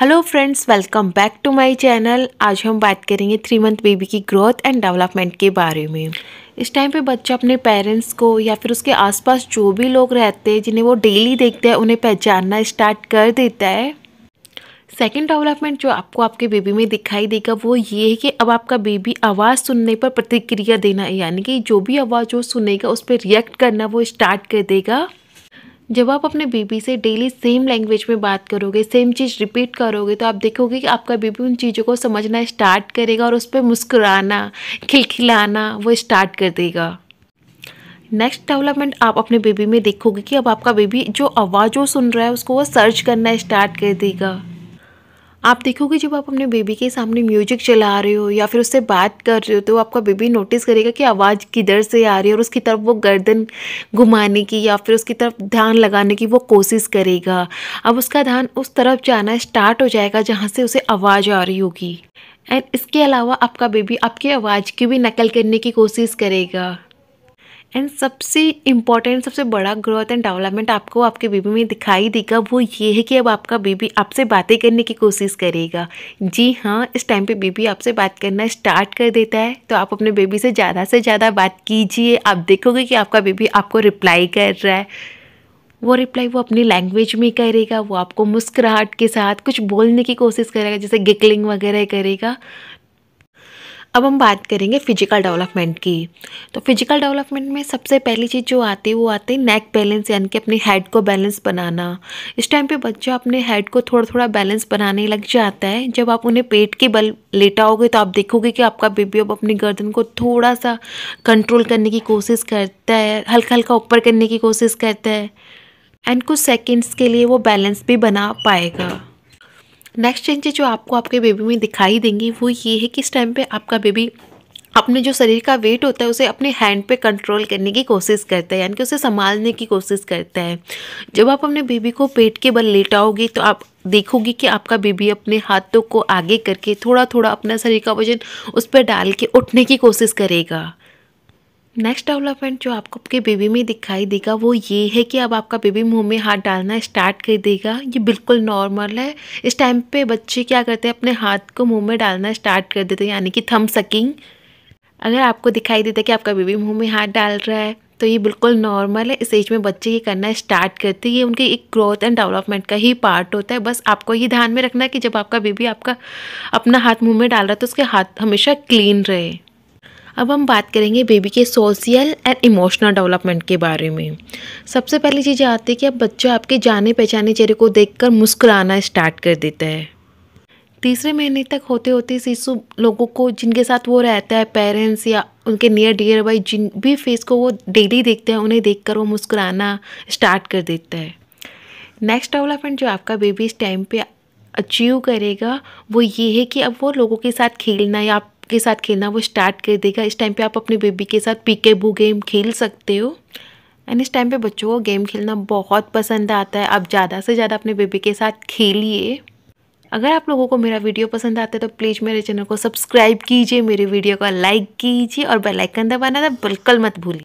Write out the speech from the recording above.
hello friends welcome back to my channel आज हम बात करेंगे थ्री मंथ बेबी की ग्रोथ एंड डेवलपमेंट के बारे में इस टाइम पे बच्चा अपने पेरेंट्स को या फिर उसके आसपास जो भी लोग रहते हैं जिन्हें वो डेली देखते हैं उन्हें पहचानना स्टार्ट कर देता है सेकेंड डेवलपमेंट जो आपको आपके बेबी में दिखाई देगा वो ये है कि अब आपका बेबी आवाज़ सुनने पर प्रतिक्रिया देना यानी कि जो भी आवाज़ वो सुनेगा उस पर रिएक्ट करना वो स्टार्ट कर देगा जब आप अपने बेबी से डेली सेम लैंग्वेज में बात करोगे सेम चीज़ रिपीट करोगे तो आप देखोगे कि आपका बेबी उन चीज़ों को समझना स्टार्ट करेगा और उस पर मुस्कुराना खिलखिलाना वो स्टार्ट कर देगा नेक्स्ट डेवलपमेंट आप अपने बेबी में देखोगे कि अब आपका बेबी जो आवाज़ वो सुन रहा है उसको वो सर्च करना स्टार्ट कर देगा आप देखोगे जब आप अपने बेबी के सामने म्यूजिक चला रहे हो या फिर उससे बात कर रहे हो तो आपका बेबी नोटिस करेगा कि आवाज़ किधर से आ रही है और उसकी तरफ वो गर्दन घुमाने की या फिर उसकी तरफ ध्यान लगाने की वो कोशिश करेगा अब उसका ध्यान उस तरफ जाना स्टार्ट हो जाएगा जहाँ से उसे आवाज़ आ रही होगी एंड इसके अलावा आपका बेबी आपकी आवाज़ की भी नकल करने की कोशिश करेगा एंड सबसे इम्पॉर्टेंट सबसे बड़ा ग्रोथ एंड डेवलपमेंट आपको आपके बेबी में दिखाई देगा वो ये है कि अब आपका बेबी आपसे बातें करने की कोशिश करेगा जी हाँ इस टाइम पे बेबी आपसे बात करना स्टार्ट कर देता है तो आप अपने बेबी से ज़्यादा से ज़्यादा बात कीजिए आप देखोगे कि आपका बेबी आपको रिप्लाई कर रहा है वो रिप्लाई वो अपनी लैंग्वेज में करेगा वो आपको मुस्कुराहट के साथ कुछ बोलने की कोशिश करेगा जैसे गिकलिंग वगैरह करेगा अब हम बात करेंगे फिजिकल डेवलपमेंट की तो फिजिकल डेवलपमेंट में सबसे पहली चीज़ जो आती है वो आती है नेक बैलेंस यानी कि अपने हेड को बैलेंस बनाना इस टाइम पे बच्चा अपने हेड को थोड़ा थोड़ा बैलेंस बनाने लग जाता है जब आप उन्हें पेट के बल लेटाओगे तो आप देखोगे कि आपका बेबी अब अपनी गर्दन को थोड़ा सा कंट्रोल करने की कोशिश करता है हल्का हल्का ऊपर करने की कोशिश करता है एंड कुछ सेकेंड्स के लिए वो बैलेंस भी बना पाएगा नेक्स्ट चेंजेज जो आपको आपके बेबी में दिखाई देंगी वो ये है कि इस टाइम पे आपका बेबी अपने जो शरीर का वेट होता है उसे अपने हैंड पे कंट्रोल करने की कोशिश करता है यानी कि उसे संभालने की कोशिश करता है जब आप अपने बेबी को पेट के बल लेटाओगे तो आप देखोगे कि आपका बेबी अपने हाथों को आगे करके थोड़ा थोड़ा अपना शरीर का वजन उस पर डाल के उठने की कोशिश करेगा नेक्स्ट डेवलपमेंट जो आपको आपके बेबी में दिखाई देगा वो ये है कि अब आपका बेबी मुंह में हाथ डालना स्टार्ट कर देगा ये बिल्कुल नॉर्मल है इस टाइम पे बच्चे क्या करते हैं अपने हाथ को मुंह में डालना स्टार्ट कर देते हैं यानी कि थम सकिंग अगर आपको दिखाई देता है कि आपका बेबी मुंह में हाथ डाल रहा है तो ये बिल्कुल नॉर्मल है इस एज में बच्चे ये करना स्टार्ट करते हैं ये उनके एक ग्रोथ एंड डेवलपमेंट का ही पार्ट होता है बस आपको ये ध्यान में रखना है कि जब आपका बेबी आपका अपना हाथ मुंह में डाल रहा है तो उसके हाथ हमेशा क्लीन रहे अब हम बात करेंगे बेबी के सोशल एंड इमोशनल डेवलपमेंट के बारे में सबसे पहली चीज़ आती है कि अब बच्चा आपके जाने पहचाने चेहरे को देखकर मुस्कुराना स्टार्ट कर देता है तीसरे महीने तक होते होते शिशु लोगों को जिनके साथ वो रहता है पेरेंट्स या उनके नियर डियर बाई जिन भी फेस को वो डेली देखते हैं उन्हें देखकर वो मुस्कुराना स्टार्ट कर देता है नेक्स्ट डेवलपमेंट जो आपका बेबी इस टाइम पे अचीव करेगा वो ये है कि अब वो लोगों के साथ खेलना या के साथ खेलना वो स्टार्ट कर देगा इस टाइम पे आप अपने बेबी के साथ पीके बू गेम खेल सकते हो एंड इस टाइम पे बच्चों को गेम खेलना बहुत पसंद आता है आप ज़्यादा से ज़्यादा अपने बेबी के साथ खेलिए अगर आप लोगों को मेरा वीडियो पसंद आता है तो प्लीज़ मेरे चैनल को सब्सक्राइब कीजिए मेरे वीडियो को लाइक कीजिए और बेलाइकन दबाना था बिल्कुल मत भूलिए